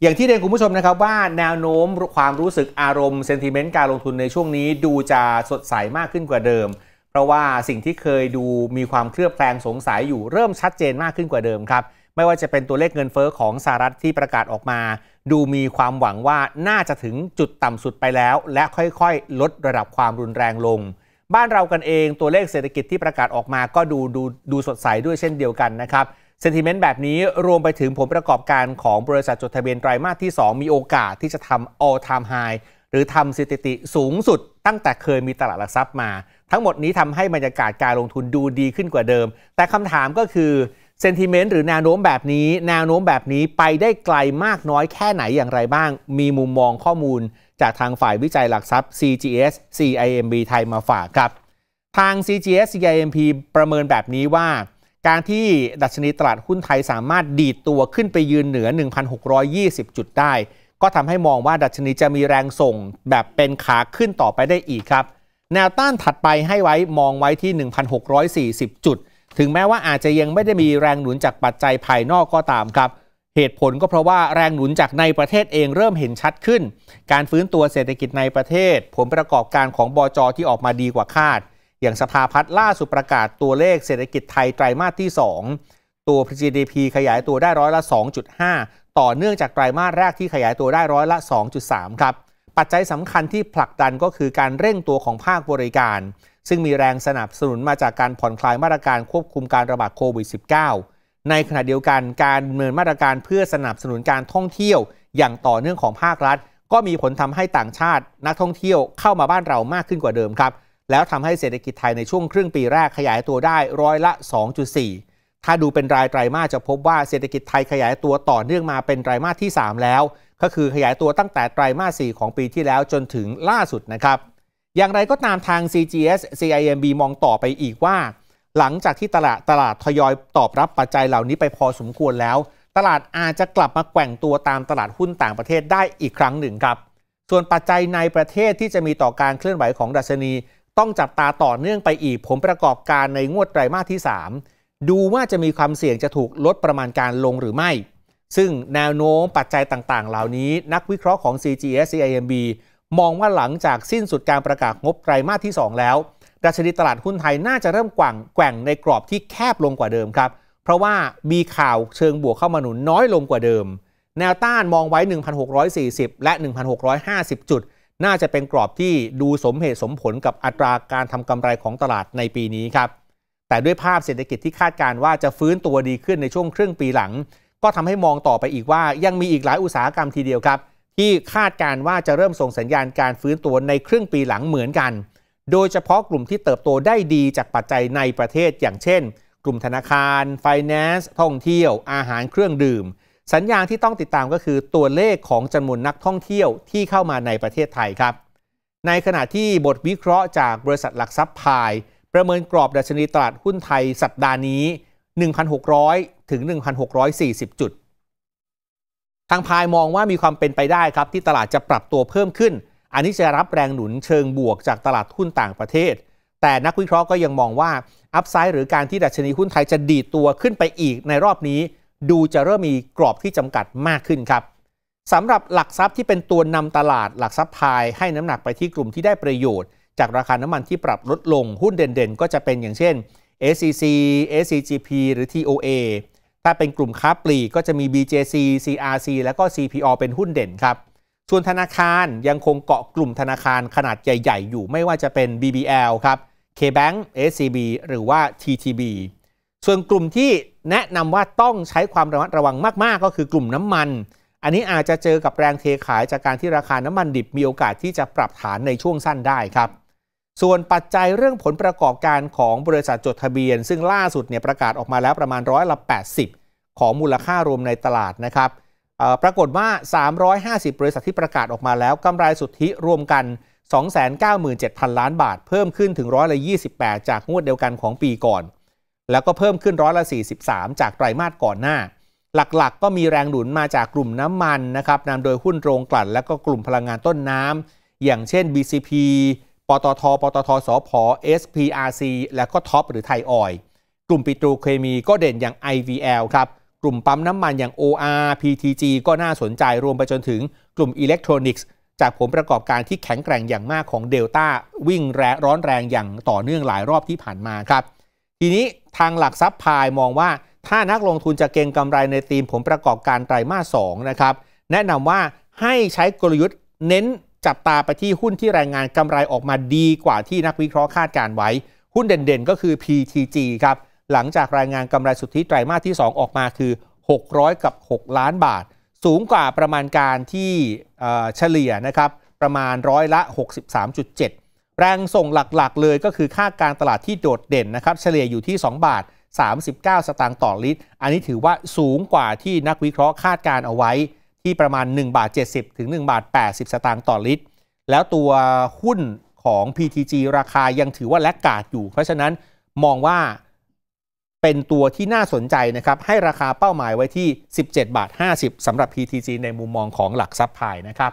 อย่างที่เรียนคุณผู้ชมนะครับ ว่าแนวโน้มความรู้สึกอารมณ์เซนติเมนต์การลงทุนในช่วงนี้ดูจะสดใสมากขึ้นกว่าเดิม เพราะว่าสิ่งที่เคยดูมีความเคลือบแคลงสงสัยอยู่เริ่มชัดเจนมากขึ้นกว่าเดิมครับไม่ว่าจะเป็นตัวเลขเงินเฟอ้อของสหรัฐที่ประกาศออกมา ดูมีความหวังว่าน่าจะถึงจุดต่ำสุดไปแล้วและค่อยๆ ลดระดับความรุนแรงลง บ้านเรากันเองตัวเลขเศรษฐกิจที่ประกาศออกมา ก็ดูดูดูสดใสด้วยเช่นเดียวกันนะครับซนติเมนต์แบบนี้รวมไปถึงผลประกอบการของบริษัทจดทะเบียนไตรมาสที่ 2 มีโอกาสที่จะทำ all time high หรือทำสถิติสูงสุด ตั้งแต่เคยมีตลาดหลักทรัพย์มา ทั้งหมดนี้ทำให้บรรยากาศการลงทุนดูดีขึ้นกว่าเดิม แต่คำถามก็คือ เซนติเมนต์หรือแนวโน้มแบบนี้ แนวโน้มแบบนี้ไปได้ไกลมากน้อยแค่ไหนอย่างไรบ้าง มีมุมมองข้อมูล จากทางฝ่ายวิจัยหลักทรัพย์ CGS CIMB ไทยมาฝากครับ ทาง CGS CIMB ประเมินแบบนี้ว่าการที่ดัชนีตลาดหุ้นไทยสามารถดีดตัวขึ้นไปยืนเหนือ 1,620 จุดได้ ก็ทำให้มองว่าดัชนีจะมีแรงส่งแบบเป็นขาขึ้นต่อไปได้อีกครับ แนวต้านถัดไปให้ไว้ มองไว้ที่ 1,640 จุด ถึงแม้ว่าอาจจะยังไม่ได้มีแรงหนุนจากปัจจัยภายนอกก็ตามครับเหตุผลก็เพราะว่าแรงหนุนจากในประเทศเองเริ่มเห็นชัดขึ้น การฟื้นตัวเศรษฐกิจในประเทศผลประกอบการของบอจอที่ออกมาดีกว่าคาดอย่างสภาพัฒน์ล่าสุดประกาศตัวเลขเศรษฐกิจไทยไตรมาสที่ 2 ตัว GDP ขยายตัวได้ร้อยละ 2.5 ต่อเนื่องจากไตรมาสแรกที่ขยายตัวได้ร้อยละ 2.3ครับปัจจัยสำคัญที่ผลักดันก็คือการเร่งตัวของภาคบริการ ซึ่งมีแรงสนับสนุนมาจากการผ่อนคลายมาตรการควบคุมการระบาดโควิด -19 ในขณะเดียวกันการดำเนินมาตรการเพื่อสนับสนุนการท่องเที่ยว อย่างต่อเนื่องของภาครัฐ ก็มีผลทำให้ต่างชาตินักท่องเที่ยวเข้ามาบ้านเรามากขึ้นกว่าเดิมครับแล้วทำให้เศรษฐกิจไทยในช่วงครึ่งปีแรกขยายตัวได้ร้อยละ 2.4 ถ้าดูเป็นรายไตรมาสจะพบว่าเศรษฐกิจไทยขยายตัวต่อเนื่องมาเป็นไตรมาสที่ 3 แล้ว ก็คือขยายตัวตั้งแต่ไตรมาส4ของปีที่แล้วจนถึงล่าสุดนะครับ อย่างไรก็ตามทาง CGS CIMB มองต่อไปอีกว่า หลังจากที่ตลาดตลาดทยอยตอบรับปัจจัยเหล่านี้ไปพอสมควรแล้ว ตลาดอาจจะกลับมาแกว่งตัวตามตลาดหุ้นต่างประเทศได้อีกครั้งหนึ่งครับ ส่วนปัจจัยในประเทศที่จะมีต่อการเคลื่อนไหวของดัชนีต้องจับตาต่อเนื่องไปอีก ผมประกอบการในงวดไตรมาสที่ 3 ดูว่าจะมีความเสี่ยงจะถูกลดประมาณการลงหรือไม่ ซึ่งแนวโน้มปัจจัยต่าง ๆ เหล่านี้ นักวิเคราะห์ของ CGS CIMB มองว่าหลังจากสิ้นสุดการประกาศงบไตรมาสที่ 2 แล้ว ดัชนีตลาดหุ้นไทยน่าจะเริ่มกว่างแกว่งในกรอบที่แคบลงกว่าเดิมครับ เพราะว่ามีข่าวเชิงบวกเข้ามาหนุนน้อยลงกว่าเดิม แนวต้านมองไว้ 1,640 และ 1,650 จุดน่าจะเป็นกรอบที่ดูสมเหตุสมผลกับอัตราการทำกำไรของตลาดในปีนี้ครับ แต่ด้วยภาพเศรษฐกิจที่คาดการว่าจะฟื้นตัวดีขึ้นในช่วงครึ่งปีหลัง ก็ทำให้มองต่อไปอีกว่ายังมีอีกหลายอุตสาหกรรมทีเดียวครับ ที่คาดการว่าจะเริ่มส่งสัญญาณการฟื้นตัวในครึ่งปีหลังเหมือนกัน โดยเฉพาะกลุ่มที่เติบโตได้ดีจากปัจจัยในประเทศ อย่างเช่น กลุ่มธนาคาร ไฟแนนซ์ท่องเที่ยว อาหารเครื่องดื่มสัญญาณที่ต้องติดตามก็คือตัวเลขของจำนวนนักท่องเที่ยวที่เข้ามาในประเทศไทยครับ ในขณะที่บทวิเคราะห์จากบริษัทหลักทรัพย์พาย ประเมินกรอบดัชนีตลาดหุ้นไทยสัปดาห์นี้ 1,600 ถึง 1,640 จุด ทางพายมองว่ามีความเป็นไปได้ครับที่ตลาดจะปรับตัวเพิ่มขึ้น อันนี้จะรับแรงหนุนเชิงบวกจากตลาดหุ้นต่างประเทศ แต่นักวิเคราะห์ก็ยังมองว่าอัพไซด์หรือการที่ดัชนีหุ้นไทยจะดีดตัวขึ้นไปอีกในรอบนี้ดูจะเริ่มมีกรอบที่จำกัดมากขึ้นครับสำหรับหลักทรัพย์ที่เป็นตัวนำตลาดหลักทรัพย์พายให้น้ำหนักไปที่กลุ่มที่ได้ประโยชน์จากราคาน้ำมันที่ปรับลดลงหุ้นเด่นๆ ก็จะเป็นอย่างเช่น SCC SCGP หรือ TOA ถ้าเป็นกลุ่มค้าปลีกก็จะมี BJC CRC และก็ CPO เป็นหุ้นเด่นครับ ส่วนธนาคารยังคงเกาะกลุ่มธนาคารขนาดใหญ่ ๆ อยู่ไม่ว่าจะเป็น BBL ครับ KBank SCB หรือว่า TTB ส่วนกลุ่มที่แนะนำว่าต้องใช้ความระมัดระวังมาก ๆ ก็คือกลุ่มน้ำมัน อันนี้อาจจะเจอกับแรงเทขายจากการที่ราคาน้ำมันดิบมีโอกาสที่จะปรับฐานในช่วงสั้นได้ครับ ส่วนปัจจัยเรื่องผลประกอบการของบริษัทจดทะเบียนซึ่งล่าสุดเนี่ยประกาศออกมาแล้วประมาณร้อยละ80 ของมูลค่ารวมในตลาดนะครับปรากฏว่า 350 บริษัทที่ประกาศออกมาแล้วกำไรสุทธิรวมกัน297,000ล้านบาทเพิ่มขึ้นถึงร้อยละ28จากงวดเดียวกันของปีก่อนแล้วก็เพิ่มขึ้นร้อยละ 43 จากไตรมาสก่อนหน้า หลักๆกก็มีแรงหนุนมาจากกลุ่มน้ำมันนะครับนำโดยหุ้นโรงกลั่นและก็กลุ่มพลังงานต้นน้ำ อย่างเช่น BCP ปตท ปตท สพ SPRC และก็ท็อปหรือไทยออยกลุ่มปิโตรเคมีก็เด่นอย่าง IVL ครับ กลุ่มปั๊มน้ำมันอย่าง OR PTG ก็น่าสนใจรวมไปจนถึงกลุ่มอิเล็กทรอนิกส์ จากผลประกอบการที่แข็งแกร่งอย่างมากของเดลต้าวิ่งแรงร้อนแรงอย่างต่อเนื่องหลายรอบที่ผ่านมาครับทีนี้ทางหลักทรัพย์พายมองว่าถ้านักลงทุนจะเก็งกำไรในธีมผมประกอบการไตรมาส2นะครับแนะนำว่าให้ใช้กลยุทธ์เน้นจับตาไปที่หุ้นที่รายงานกำไรออกมาดีกว่าที่นักวิเคราะห์คาดการไว้ หุ้นเด่นๆ ก็คือ PTG ครับหลังจากรายงานกำไรสุทธิไตรมาสที่ 2 ออกมาคือ 600 กับ 6 ล้านบาท สูงกว่าประมาณการที่เฉลี่ยนะครับประมาณร้อยละ 63.7แรงส่งหลักๆเลยก็คือค่าการตลาดที่โดดเด่นนะครับ เฉลี่ยอยู่ที่ 2 บาท 39 สตางค์ต่อลิตร อันนี้ถือว่าสูงกว่าที่นักวิเคราะห์คาดการเอาไว้ ที่ประมาณ 1 บาท70ถึง1บาท 80 สตางค์ต่อลิตร แล้วตัวหุ้นของ PTG ราคายังถือว่าแลกกาดอยู่ เพราะฉะนั้นมองว่าเป็นตัวที่น่าสนใจนะครับให้ราคาเป้าหมายไว้ที่ 17บาท50สำหรับ PTG ในมุมมองของหลักทรัพย์ภายนะครับ